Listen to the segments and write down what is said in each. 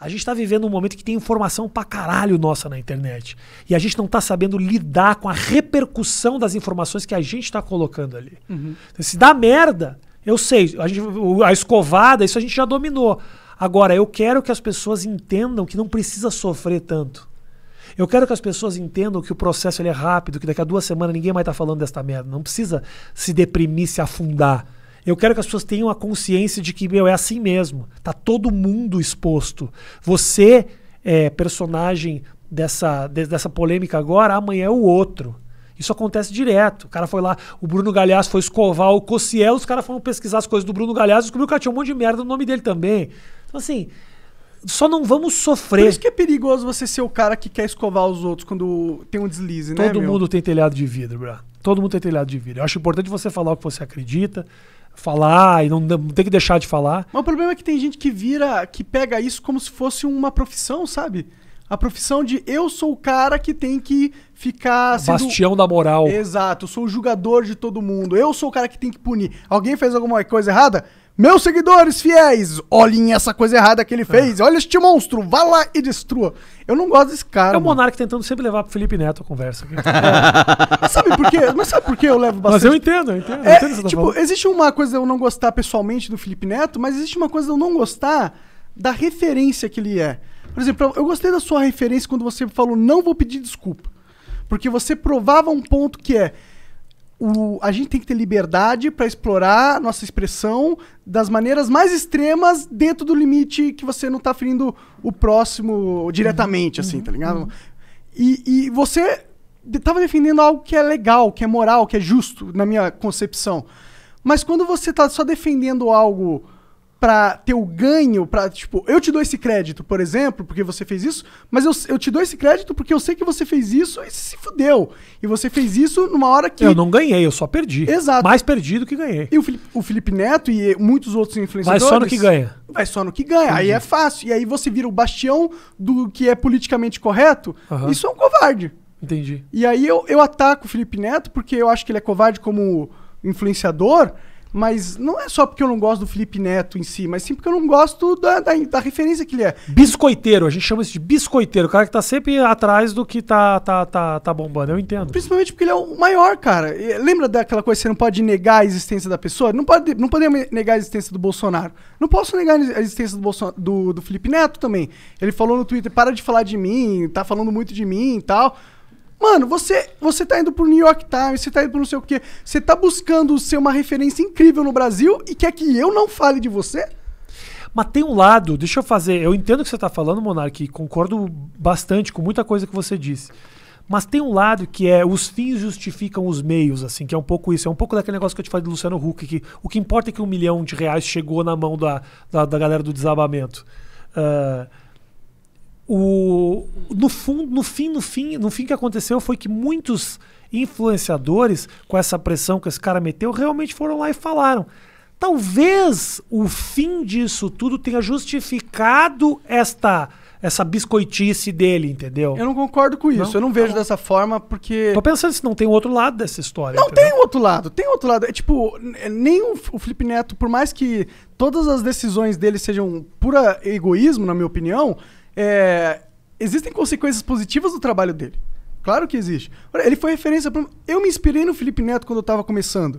A gente está vivendo um momento que tem informação pra caralho nossa na internet. E a gente não está sabendo lidar com a repercussão das informações que a gente está colocando ali. Uhum. Então, se dá merda, eu sei. A, gente, a escovada, isso a gente já dominou. Agora, eu quero que as pessoas entendam que não precisa sofrer tanto. Eu quero que as pessoas entendam que o processo é rápido, que daqui a duas semanas ninguém mais está falando desta merda. Não precisa se deprimir, se afundar. Eu quero que as pessoas tenham a consciência de que, meu, é assim mesmo. Tá todo mundo exposto. Você é personagem dessa, de, dessa polêmica agora, amanhã é o outro. Isso acontece direto. O cara foi lá, o Bruno Galhaço foi escovar o Cossiel, os caras foram pesquisar as coisas do Bruno Galhaço e descobriu que tinha um monte de merda no nome dele também. Então, assim, só não vamos sofrer. Por isso que é perigoso você ser o cara que quer escovar os outros quando tem um deslize, Todo né? Todo mundo meu? tem telhado de vidro, bro. Todo mundo tem telhado de vidro. Eu acho importante você falar o que você acredita, falar e não tem que deixar de falar. Mas o problema é que tem gente que vira, que pega isso como se fosse uma profissão, sabe? A profissão de eu sou o cara que tem que ficar. Sendo... Bastião da moral. Exato, eu sou o julgador de todo mundo. Eu sou o cara que tem que punir. Alguém fez alguma coisa errada? Meus seguidores fiéis, olhem essa coisa errada que ele é. fez. Olha este monstro, vá lá e destrua. Eu não gosto desse cara. É o mano. Monark tentando sempre levar pro Felipe Neto a conversa. Aqui. É. Mas sabe por quê? Mas sabe por quê eu levo bastante? Mas eu entendo, eu é, entendo. É, eu entendo tipo, tá existe uma coisa eu não gostar pessoalmente do Felipe Neto, mas existe uma coisa eu não gostar da referência que ele é. Por exemplo, eu gostei da sua referência quando você falou não vou pedir desculpa. Porque você provava um ponto que é o, a gente tem que ter liberdade para explorar nossa expressão das maneiras mais extremas dentro do limite que você não tá ferindo o próximo diretamente, uhum, assim, tá uhum. ligado? Uhum. E, e você tava defendendo algo que é legal, que é moral, que é justo, na minha concepção. Mas quando você tá só defendendo algo para ter o ganho, para tipo, eu te dou esse crédito, por exemplo, porque você fez isso, mas eu, eu te dou esse crédito porque eu sei que você fez isso e se fudeu. E você fez isso numa hora que. Eu não ganhei, eu só perdi. Exato. Mais perdi do que ganhei. E o Felipe, o Felipe Neto e muitos outros influenciadores. Vai só no que ganha. Vai só no que ganha. Entendi. Aí é fácil. E aí você vira o bastião do que é politicamente correto. Uhum. Isso é um covarde. Entendi. E aí eu, eu ataco o Felipe Neto porque eu acho que ele é covarde como influenciador mas não é só porque eu não gosto do Felipe Neto em si, mas sim porque eu não gosto da, da, da referência que ele é. Biscoiteiro, a gente chama isso de biscoiteiro, o cara que tá sempre atrás do que tá, tá, tá, tá bombando, eu entendo. Principalmente porque ele é o maior, cara. Lembra daquela coisa que você não pode negar a existência da pessoa? Não, pode, não podemos negar a existência do Bolsonaro. Não posso negar a existência do, Bolson, do, do Felipe Neto também. Ele falou no Twitter, para de falar de mim, tá falando muito de mim e tal. Mano, você, você tá indo pro New York Times, você tá indo pro não sei o quê. Você tá buscando ser uma referência incrível no Brasil e quer que eu não fale de você? Mas tem um lado, deixa eu fazer. Eu entendo o que você tá falando, Monark, concordo bastante com muita coisa que você disse. Mas tem um lado que é os fins justificam os meios, assim, que é um pouco isso. É um pouco daquele negócio que eu te falei do Luciano Huck, que o que importa é que um milhão de reais chegou na mão da, da, da galera do desabamento. Uh, o, no, fundo, no fim, no fim, no fim que aconteceu foi que muitos influenciadores com essa pressão que esse cara meteu realmente foram lá e falaram. Talvez o fim disso tudo tenha justificado esta essa biscoitice dele, entendeu? Eu não concordo com isso. Não? Eu não vejo não. Tá dessa forma porque. Tô pensando se não tem outro lado dessa história. Não entendeu? tem outro lado. Tem outro lado. É tipo, nem o, o Felipe Neto, por mais que todas as decisões dele sejam pura egoísmo, na minha opinião, é, existem consequências positivas do trabalho dele. Claro que existe. Ele foi referência para. Eu me inspirei no Felipe Neto quando eu estava começando.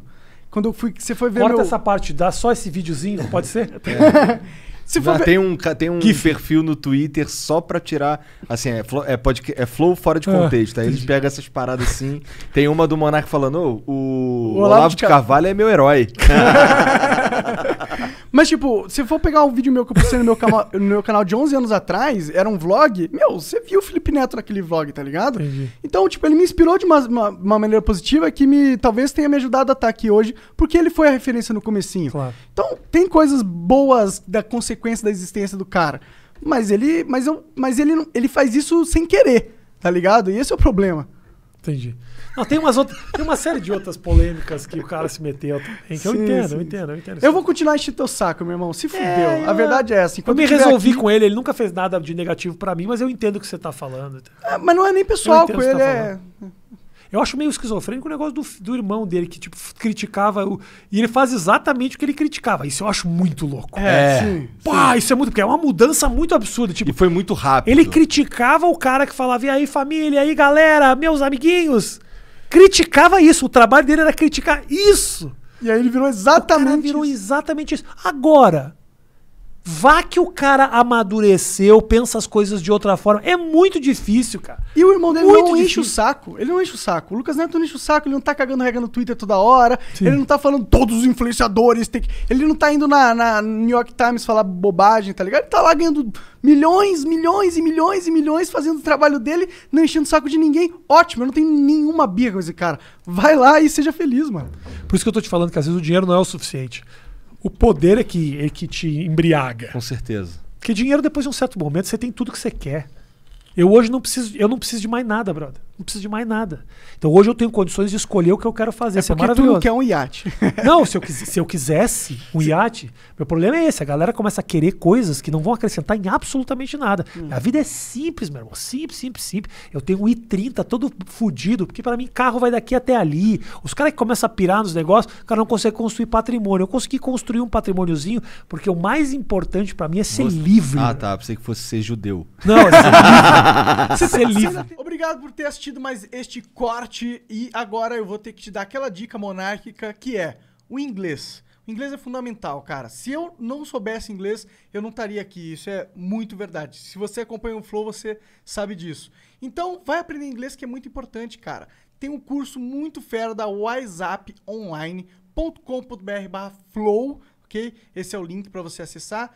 Quando eu fui, você foi ver. Corta meu... essa parte, dá só esse videozinho, pode ser? É. Se for... Não, ah, tem um, tem um perfil no Twitter só pra tirar. Assim, é, flow, é, pode, é flow fora de ah, contexto. Ah, tá? aí eles pegam essas paradas assim. Tem uma do Monarque falando: oh, o, o Olavo, Olavo de Carvalho é meu herói. Mas, tipo, se for pegar um vídeo meu que eu postei no meu, canal, no meu canal de 11 anos atrás, era um vlog, meu, você viu o Felipe Neto naquele vlog, tá ligado? Entendi. Então, tipo, ele me inspirou de uma, uma, uma, maneira positiva que me talvez tenha me ajudado a estar tá aqui hoje, porque ele foi a referência no comecinho. Claro. Então, tem coisas boas da consequência da existência do cara. Mas ele, mas eu, mas ele, ele faz isso sem querer, tá ligado? E esse é o problema. Entendi. Não, tem, umas outras, tem uma série de outras polêmicas que o cara se meteu também, que eu entendo, sim. eu entendo, eu entendo. Eu vou continuar enchendo teu saco, meu irmão. Se é, fudeu. É, a verdade é essa. Assim, eu me resolvi aqui... com ele, ele nunca fez nada de negativo para mim, mas eu entendo o que você tá falando. É, mas não é nem pessoal com tá ele, tá é... Eu acho meio esquizofrênico o negócio do, do irmão dele, que tipo, criticava. O... E ele faz exatamente o que ele criticava. Isso eu acho muito louco. É, é. Sim, Pá, sim. isso é muito. Porque é uma mudança muito absurda. Tipo, e foi muito rápido. Ele criticava o cara que falava: e aí, família, e aí, galera, meus amiguinhos. Criticava isso. O trabalho dele era criticar isso. E aí ele virou exatamente. O cara virou isso. exatamente isso. Agora, Vá que o cara amadureceu, pensa as coisas de outra forma. É muito difícil, cara. E o irmão dele muito não difícil. enche o saco. Ele não enche o saco. O Lucas Neto não enche o saco, ele não tá cagando regra no Twitter toda hora. Sim. Ele não tá falando todos os influenciadores. Tem que... Ele não tá indo na, na, New York Times falar bobagem, tá ligado? Ele tá lá ganhando milhões, milhões e milhões e milhões fazendo o trabalho dele, não enchendo o saco de ninguém. Ótimo, eu não tenho nenhuma birra com esse cara. Vai lá e seja feliz, mano. Por isso que eu tô te falando que às vezes o dinheiro não é o suficiente o poder é que, é que te embriaga. Com certeza. Porque dinheiro, depois de um certo momento, você tem tudo que você quer. Eu hoje não preciso, eu não preciso de mais nada, brother. Não precisa de mais nada. Então hoje eu tenho condições de escolher o que eu quero fazer. É Isso é maravilhoso. não quer um iate. Não, se eu, se eu quisesse um Sim. iate, meu problema é esse. A galera começa a querer coisas que não vão acrescentar em absolutamente nada. Hum. A vida é simples, meu irmão. Simples, simples, simples. Eu tenho um i30 todo fudido, porque para mim carro vai daqui até ali. Os caras que começam a pirar nos negócios, o cara não consegue construir patrimônio. Eu consegui construir um patrimôniozinho, porque o mais importante para mim é ser Você... livre. Ah, tá. Pensei que fosse ser judeu. Não, é ser livre. ser livre obrigado por ter assistido mais este corte e agora eu vou ter que te dar aquela dica monárquica que é o inglês. O inglês é fundamental, cara. Se eu não soubesse inglês, eu não estaria aqui. Isso é muito verdade. Se você acompanha o Flow, você sabe disso. Então, vai aprender inglês que é muito importante, cara. Tem um curso muito fera da WhatsApp onlinecombr flow OK? Esse é o link para você acessar.